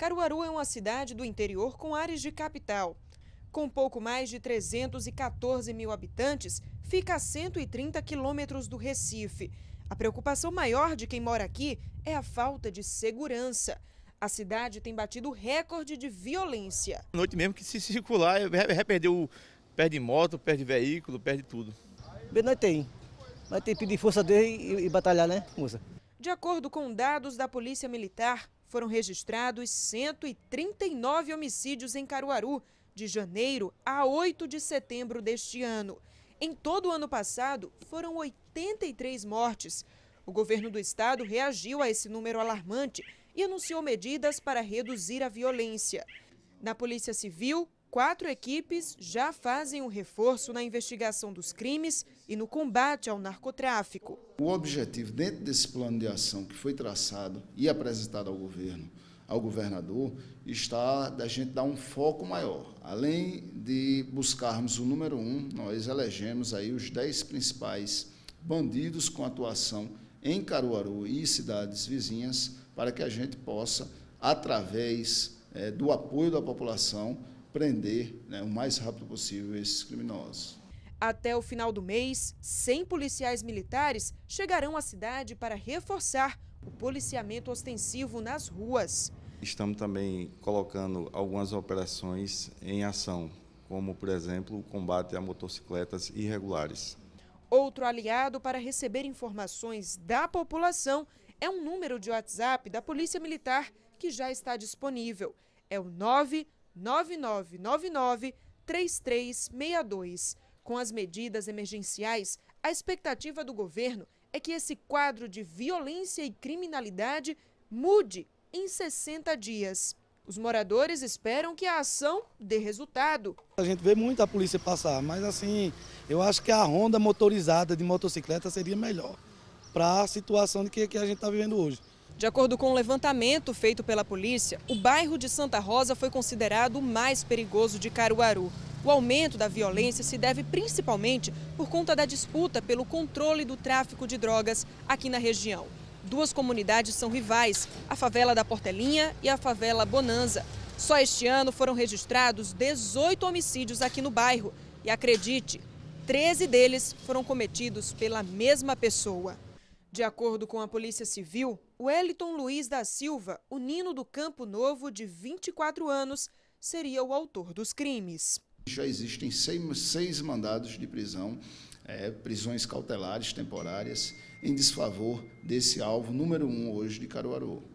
Caruaru é uma cidade do interior com áreas de capital. Com pouco mais de 314 mil habitantes, fica a 130 quilômetros do Recife. A preocupação maior de quem mora aqui é a falta de segurança. A cidade tem batido recorde de violência. É noite mesmo que se circular, é, é, perde, perde moto, perde veículo, perde tudo. Bem, nós tem. Nós tem que pedir força dele e, e batalhar, né, moça? De acordo com dados da Polícia Militar, foram registrados 139 homicídios em Caruaru, de janeiro a 8 de setembro deste ano. Em todo o ano passado, foram 83 mortes. O governo do estado reagiu a esse número alarmante e anunciou medidas para reduzir a violência. Na Polícia Civil, Quatro equipes já fazem um reforço na investigação dos crimes e no combate ao narcotráfico. O objetivo dentro desse plano de ação que foi traçado e apresentado ao governo, ao governador, está da gente dar um foco maior. Além de buscarmos o número um, nós elegemos aí os dez principais bandidos com atuação em Caruaru e cidades vizinhas, para que a gente possa, através é, do apoio da população, prender né, o mais rápido possível esses criminosos. Até o final do mês, 100 policiais militares chegarão à cidade para reforçar o policiamento ostensivo nas ruas. Estamos também colocando algumas operações em ação, como, por exemplo, o combate a motocicletas irregulares. Outro aliado para receber informações da população é um número de WhatsApp da Polícia Militar que já está disponível. É o 9 9999 3362. Com as medidas emergenciais, a expectativa do governo é que esse quadro de violência e criminalidade mude em 60 dias. Os moradores esperam que a ação dê resultado. A gente vê muito a polícia passar, mas assim, eu acho que a ronda motorizada de motocicleta seria melhor para a situação de que a gente está vivendo hoje. De acordo com o um levantamento feito pela polícia, o bairro de Santa Rosa foi considerado o mais perigoso de Caruaru. O aumento da violência se deve principalmente por conta da disputa pelo controle do tráfico de drogas aqui na região. Duas comunidades são rivais, a favela da Portelinha e a favela Bonanza. Só este ano foram registrados 18 homicídios aqui no bairro. E acredite, 13 deles foram cometidos pela mesma pessoa. De acordo com a Polícia Civil, Wellington Luiz da Silva, o Nino do Campo Novo, de 24 anos, seria o autor dos crimes. Já existem seis, mandados de prisão, é, prisões cautelares temporárias, em desfavor desse alvo número um hoje de Caruaru.